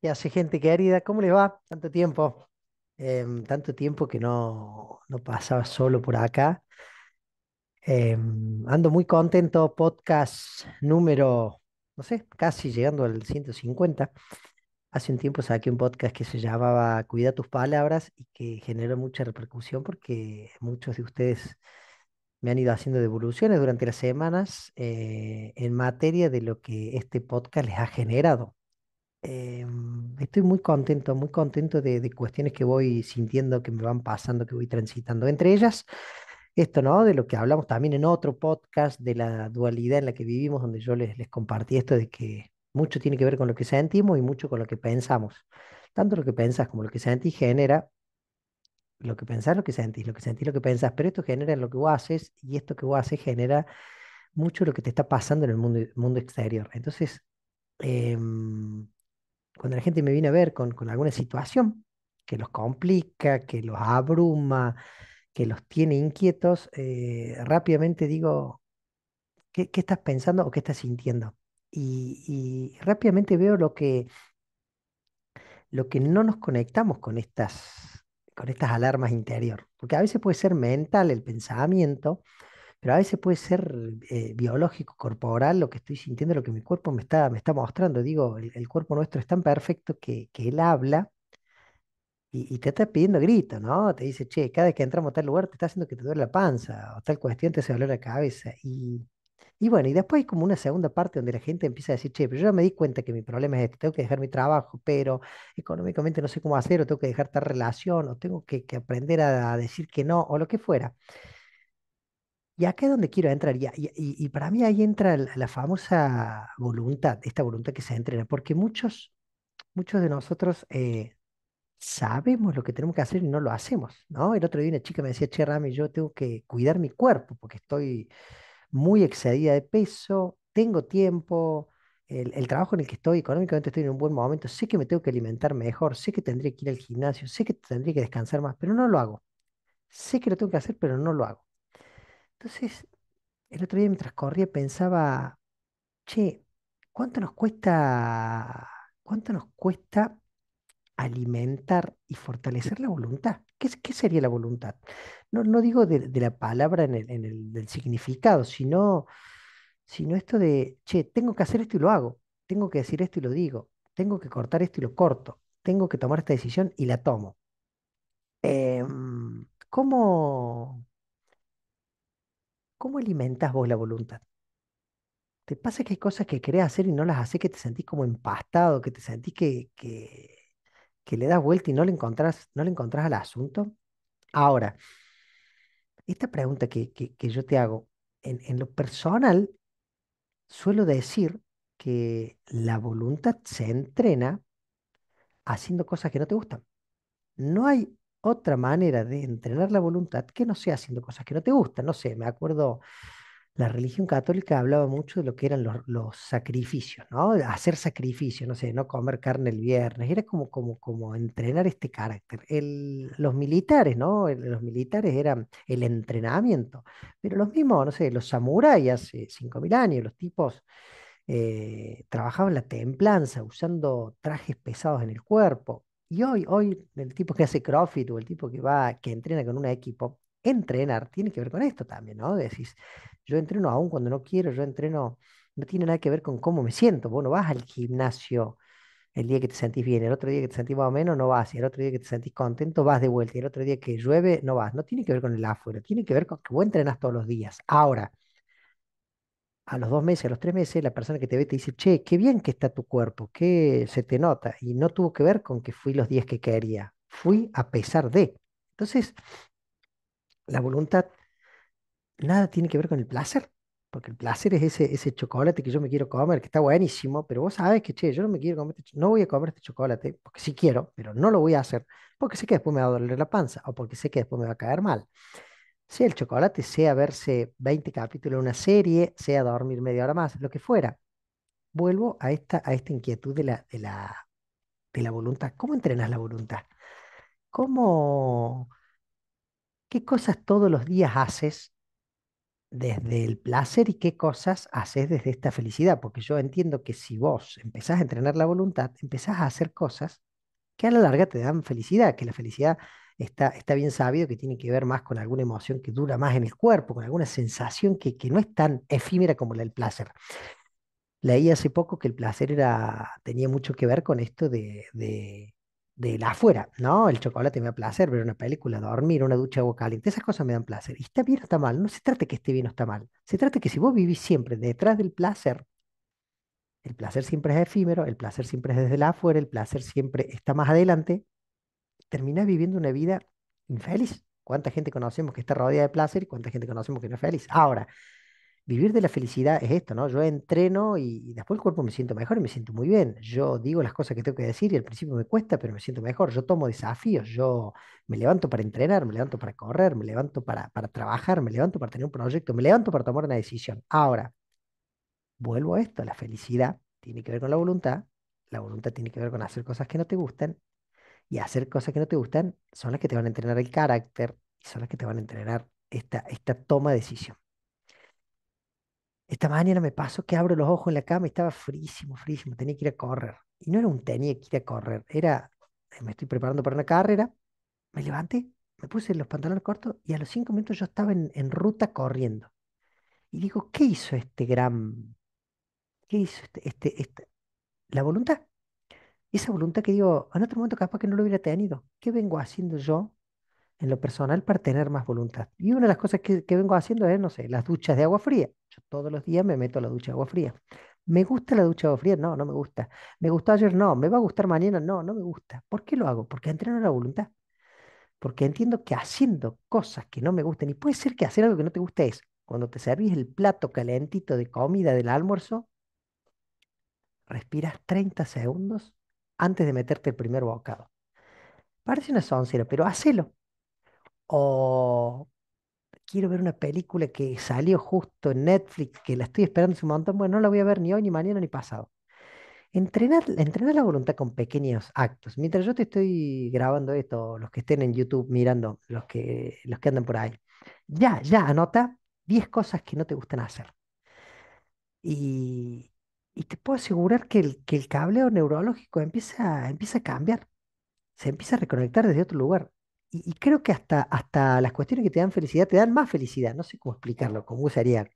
¿Qué hace gente querida? ¿Cómo les va? Tanto tiempo. Em, tanto tiempo que no, no, pasaba solo por acá. Em, ando muy contento, podcast número, no sé, casi llegando al 150. Hace un tiempo saqué un podcast que se llamaba Cuida tus palabras y que generó mucha repercusión porque muchos de ustedes me han ido haciendo devoluciones durante las semanas eh, en materia de lo que este podcast les ha generado estoy muy contento, muy contento de, de, cuestiones que voy sintiendo, que me van pasando, que voy transitando. Entre ellas, esto, ¿no? De lo que hablamos también en otro podcast, de la dualidad en la que vivimos, donde yo les, les compartí esto de que mucho tiene que ver con lo que sentimos y mucho con lo que pensamos. Tanto lo que pensás como lo que sentís genera lo que pensás, lo que sentís, lo que sentís, lo que pensás, pero esto genera lo que vos haces y esto que vos haces genera mucho lo que te está pasando en el mundo, mundo exterior. Entonces, cuando la gente me viene a ver con, alguna situación que los complica, que los abruma, que los tiene inquietos, eh, rápidamente digo, ¿qué, estás pensando o qué estás sintiendo? Y, y, rápidamente veo lo que, lo que no nos conectamos con estas, con estas alarmas interior, porque a veces puede ser mental el pensamiento, pero a veces puede ser eh, biológico, corporal, lo que estoy sintiendo, lo que mi cuerpo me está, me está mostrando. Digo, el, cuerpo nuestro es tan perfecto que, él habla y, te está pidiendo grito, ¿no? Te dice, che, cada vez que entramos a tal lugar te está haciendo que te duele la panza o tal cuestión te hace duele la cabeza. Y, bueno, y después hay como una segunda parte donde la gente empieza a decir, che, pero yo me di cuenta que mi problema es este, tengo que dejar mi trabajo, pero económicamente no sé cómo hacer, o tengo que dejar tal relación, o tengo que, aprender a decir que no, o lo que fuera. Y acá es donde quiero entrar, y, y, para mí ahí entra la, famosa voluntad, esta voluntad que se entrena, porque muchos, muchos de nosotros eh, sabemos lo que tenemos que hacer y no lo hacemos, ¿no? El otro día una chica me decía, che, Rami, yo tengo que cuidar mi cuerpo porque estoy muy excedida de peso, tengo tiempo, el, el, trabajo en el que estoy, económicamente estoy en un buen momento, sé que me tengo que alimentar mejor, sé que tendría que ir al gimnasio, sé que tendría que descansar más, pero no lo hago. Sé que lo tengo que hacer, pero no lo hago. Entonces, el otro día mientras corría pensaba, che, ¿cuánto nos cuesta, nos cuesta alimentar y fortalecer la voluntad? ¿Qué, sería la voluntad? No, digo de, la palabra en el, del significado, sino, sino esto de, che, tengo que hacer esto y lo hago, tengo que decir esto y lo digo, tengo que cortar esto y lo corto, tengo que tomar esta decisión y la tomo. Em, ¿cómo, ¿Cómo alimentas vos la voluntad? ¿Te pasa que hay cosas que querés hacer y no las haces, que te sentís como empastado, que te sentís que, que, le das vuelta y no le encontrás, no le encontrás al asunto? Ahora, esta pregunta que, que, yo te hago, en, en, lo personal, suelo decir que la voluntad se entrena haciendo cosas que no te gustan. No hay otra manera de entrenar la voluntad que no sea haciendo cosas que no te gustan. No sé, me acuerdo, la religión católica hablaba mucho de lo que eran los, sacrificios, ¿no? Hacer sacrificios, no sé, no comer carne el viernes. Era como, como, como entrenar este carácter. los militares, ¿no? los militares eran el entrenamiento. Pero los mismos, no sé, los samuráis hace 5.000 años, los tipos... Eh, trabajaban la templanza usando trajes pesados en el cuerpo, y hoy, hoy, el tipo que hace CrossFit o el tipo que va, que entrena con un equipo, entrenar tiene que ver con esto también, ¿no? Decís, yo entreno aún cuando no quiero, yo entreno, no tiene nada que ver con cómo me siento. Vos no vas al gimnasio el día que te sentís bien, el otro día que te sentís más o menos no vas, y el otro día que te sentís contento vas de vuelta, y el otro día que llueve no vas. No tiene que ver con el afuera, tiene que ver con que vos entrenas todos los días. Ahora, a los dos meses, a los tres meses, la persona que te ve te dice, che, qué bien que está tu cuerpo, que se te nota. Y no tuvo que ver con que fui los días que quería, fui a pesar de. Entonces, la voluntad nada tiene que ver con el placer, porque el placer es ese, ese chocolate que yo me quiero comer, que está buenísimo, pero vos sabes que, che, yo no me quiero comer, este no voy a comer este chocolate, porque sí quiero, pero no lo voy a hacer, porque sé que después me va a doler la panza o porque sé que después me va a caer mal sea el chocolate, sea verse 20 capítulos de una serie, sea dormir media hora más, lo que fuera. Vuelvo a esta, a esta inquietud de la, de la, de la voluntad. ¿Cómo entrenas la voluntad? ¿Cómo, qué cosas todos los días haces desde el placer y qué cosas haces desde esta felicidad? Porque yo entiendo que si vos empezás a entrenar la voluntad, empezás a hacer cosas que a la larga te dan felicidad, que la felicidad está, bien sabido que tiene que ver más con alguna emoción que dura más en el cuerpo, con alguna sensación que, no es tan efímera como la del placer. Leí hace poco que el placer era, tenía mucho que ver con esto de, de, de la afuera, ¿no? El chocolate me da placer, ver una película, dormir, una ducha de agua caliente, esas cosas me dan placer. Y está bien o está mal, no se trata que esté bien o está mal, se trata que si vos vivís siempre detrás del placer, el placer siempre es efímero, el placer siempre es desde la afuera, el placer siempre está más adelante, terminás viviendo una vida infeliz. ¿Cuánta gente conocemos que está rodeada de placer y cuánta gente conocemos que no es feliz? Ahora, vivir de la felicidad es esto, ¿no? Yo entreno y, y, después el cuerpo me siento mejor y me siento muy bien. Yo digo las cosas que tengo que decir y al principio me cuesta, pero me siento mejor. Yo tomo desafíos, yo me levanto para entrenar, me levanto para correr, me levanto para, para trabajar, me levanto para tener un proyecto, me levanto para tomar una decisión. Ahora, vuelvo a esto, la felicidad tiene que ver con la voluntad, la voluntad tiene que ver con hacer cosas que no te gustan y hacer cosas que no te gustan son las que te van a entrenar el carácter y son las que te van a entrenar esta, esta toma de decisión. Esta mañana me pasó que abro los ojos en la cama y estaba frísimo, frísimo, tenía que ir a correr. Y no era un tenía que ir a correr, era, eh, me estoy preparando para una carrera, me levanté, me puse los pantalones cortos y a los cinco minutos yo estaba en, ruta corriendo. Y digo, ¿qué hizo este gran, qué hizo este, este, este, la voluntad? esa voluntad que digo, en otro momento capaz que no lo hubiera tenido. ¿Qué vengo haciendo yo en lo personal para tener más voluntad? Y una de las cosas que, vengo haciendo es, no sé, las duchas de agua fría. Yo todos los días me meto a la ducha de agua fría. ¿Me gusta la ducha de agua fría? No, no me gusta. ¿Me gustó ayer? No. ¿Me va a gustar mañana? No, no me gusta. ¿Por qué lo hago? Porque entreno la voluntad. Porque entiendo que haciendo cosas que no me gusten, y puede ser que hacer algo que no te guste es, cuando te servís el plato calentito de comida del almuerzo, respiras 30 segundos antes de meterte el primer bocado. Parece una soncera, pero hacelo. O quiero ver una película que salió justo en Netflix, que la estoy esperando hace un montón, bueno, no la voy a ver ni hoy, ni mañana, ni pasado. Entrenar, la voluntad con pequeños actos. Mientras yo te estoy grabando esto, los que estén en YouTube mirando, los que, los que andan por ahí, ya, ya, anota 10 cosas que no te gustan hacer. Y, y te puedo asegurar que el, que el neurológico empieza, empieza a cambiar, se empieza a reconectar desde otro lugar. Y, creo que hasta, hasta las cuestiones que te dan felicidad te dan más felicidad. No sé cómo explicarlo, cómo usaría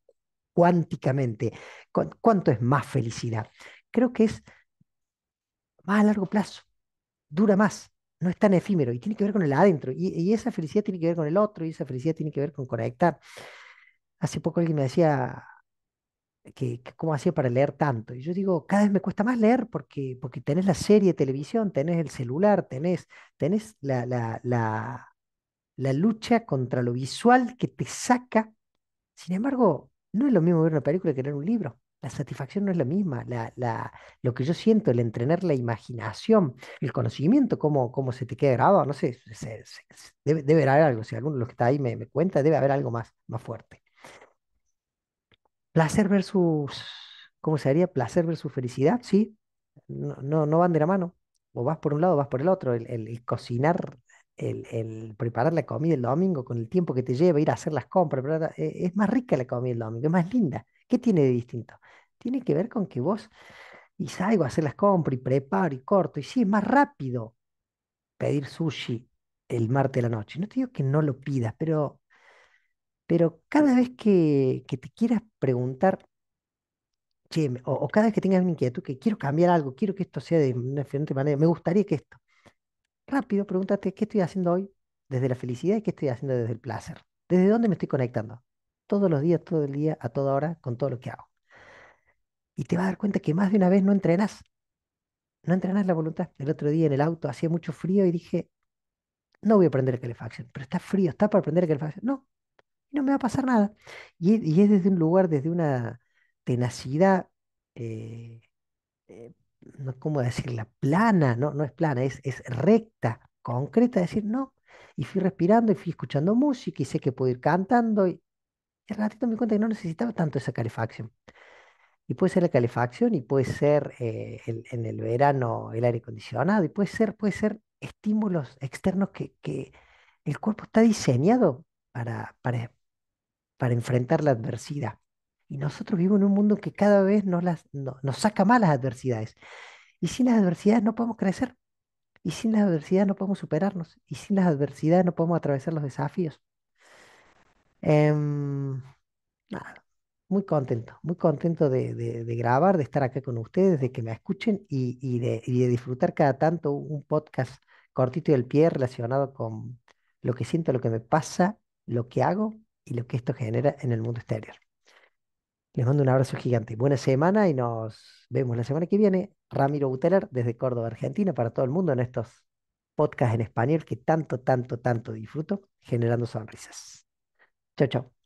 cuánticamente. ¿Cuánto es más felicidad? Creo que es más a largo plazo, dura más, no es tan efímero y tiene que ver con el adentro. y esa felicidad tiene que ver con el otro y esa felicidad tiene que ver con conectar. Hace poco alguien me decía, que, cómo hacía para leer tanto. Y yo digo, cada vez me cuesta más leer porque, porque tenés la serie de televisión, tenés el celular, tenés, tenés la, la, la, la lucha contra lo visual que te saca. Sin embargo, no es lo mismo ver una película que leer un libro. La satisfacción no es la misma. lo que yo siento, el entrenar la imaginación, el conocimiento, cómo, cómo se te queda grabado, no sé, debe, debe, haber algo. Si alguno de los que está ahí me, me cuenta, debe haber algo más, más fuerte. Placer versus, ¿cómo se haría? Placer versus felicidad, sí. No, no, van de la mano. O vas por un lado, vas por el otro. El, cocinar, el, preparar la comida el domingo con el tiempo que te lleva, ir a hacer las compras, e, es más rica la comida el domingo, es más linda. ¿Qué tiene de distinto? Tiene que ver con que vos y salgo a hacer las compras y preparo y corto. Y sí, es más rápido pedir sushi el martes de la noche. No te digo que no lo pidas, pero pero cada vez que, te quieras preguntar, o, cada vez que tengas una inquietud, que quiero cambiar algo, quiero que esto sea de una diferente manera, me gustaría que esto. Rápido, pregúntate, ¿qué estoy haciendo hoy desde la felicidad y qué estoy haciendo desde el placer? ¿Desde dónde me estoy conectando? Todos los días, todo el día, a toda hora, con todo lo que hago. Y te vas a dar cuenta que más de una vez no entrenas. No entrenas la voluntad. El otro día en el auto hacía mucho frío y dije, no voy a prender el calefacción, pero está frío, está para prender el calefacción. No, no me va a pasar nada. Y, es desde un lugar, desde una tenacidad, no eh, eh, no, ¿cómo decirla? Plana, no, no es plana, es, es recta, concreta, decir no. Y fui respirando y fui escuchando música y sé que puedo ir cantando. Y, al ratito me di cuenta que no necesitaba tanto esa calefacción. Y puede ser la calefacción y puede ser eh, en el verano el aire acondicionado y puede ser, puede ser estímulos externos que, que el cuerpo está diseñado para, para, para enfrentar la adversidad. Y nosotros vivimos en un mundo que cada vez nos, saca más las adversidades. Y sin las adversidades no podemos crecer. Y sin las adversidades no podemos superarnos. Y sin las adversidades no podemos atravesar los desafíos. Em, nada, muy contento, muy contento de, grabar, de estar acá con ustedes, de que me escuchen y, de, y de disfrutar cada tanto un podcast cortito y al pie relacionado con lo que siento, lo que me pasa, lo que hago y lo que esto genera en el mundo exterior. Les mando un abrazo gigante. Buena semana y nos vemos la semana que viene. Ramiro Buteler desde Córdoba, Argentina, para todo el mundo en estos podcasts en español que tanto, tanto, tanto disfruto, generando sonrisas. Chao, chao.